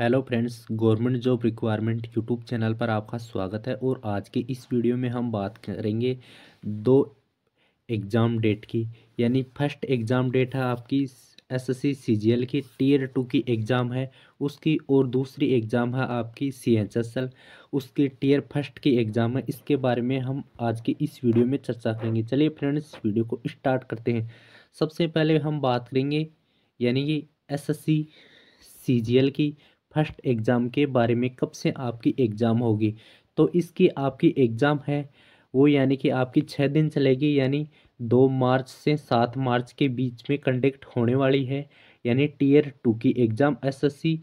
hello friends government job requirement YouTube channel पर आपका स्वागत है और आज के इस वीडियो में हम बात करेंगे दो एग्ज़ाम डेट की यानी फर्स्ट एग्ज़ाम डेट है आपकी एसएससी सीजीएल की टीयर टू की एग्ज़ाम है उसकी और दूसरी एग्ज़ाम है आपकी सीएचएसएल उसकी टीयर फर्स्ट की एग्ज़ाम है इसके बारे में हम आज के इस वीडियो में चर्चा करेंगे चलिए फ्रेंड्स वीडियो को स्टार्ट करते हैं सबसे पहले हम बात करेंगे यानी कि एस एस की फर्स्ट एग्ज़ाम के बारे में कब से आपकी एग्ज़ाम होगी तो इसकी आपकी एग्ज़ाम है वो यानी कि आपकी छः दिन चलेगी यानी दो मार्च से सात मार्च के बीच में कंडक्ट होने वाली है यानी टीयर टू की एग्ज़ाम एसएससी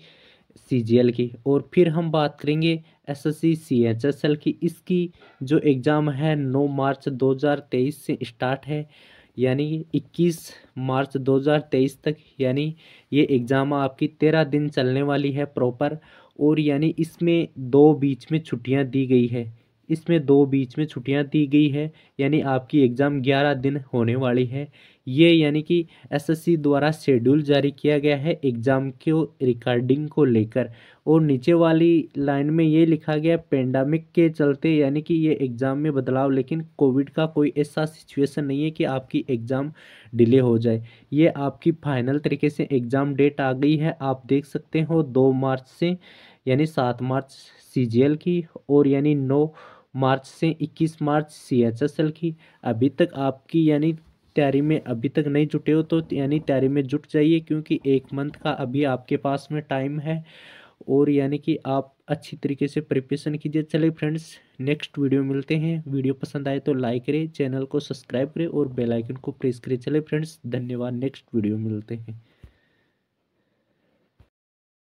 सीजीएल की और फिर हम बात करेंगे एसएससी सीएचएसएल की इसकी जो एग्ज़ाम है नौ मार्च 2023 से स्टार्ट है यानी 21 मार्च 2023 तक यानी ये एग्ज़ाम आपकी तेरह दिन चलने वाली है प्रॉपर और यानी इसमें दो बीच में छुट्टियां दी गई है इसमें दो बीच में छुट्टियां दी गई है यानी आपकी एग्ज़ाम ग्यारह दिन होने वाली है ये यानी कि एसएससी द्वारा शेड्यूल जारी किया गया है एग्ज़ाम के रिकॉर्डिंग को लेकर और नीचे वाली लाइन में ये लिखा गया पेंडामिक के चलते यानी कि ये एग्ज़ाम में बदलाव लेकिन कोविड का कोई ऐसा सिचुएशन नहीं है कि आपकी एग्ज़ाम डिले हो जाए ये आपकी फाइनल तरीके से एग्ज़ाम डेट आ गई है आप देख सकते हो दो मार्च से यानी सात मार्च सी की और यानी नौ मार्च से इक्कीस मार्च सी की अभी तक आपकी यानी तैयारी में अभी तक नहीं जुटे हो तो यानी तैयारी में जुट जाइए क्योंकि एक मंथ का अभी आपके पास में टाइम है और यानी कि आप अच्छी तरीके से प्रिपरेशन कीजिए चलिए फ्रेंड्स नेक्स्ट वीडियो मिलते हैं वीडियो पसंद आए तो लाइक करें चैनल को सब्सक्राइब करें और बेल आइकन को प्रेस करें चले फ्रेंड्स धन्यवाद नेक्स्ट वीडियो मिलते हैं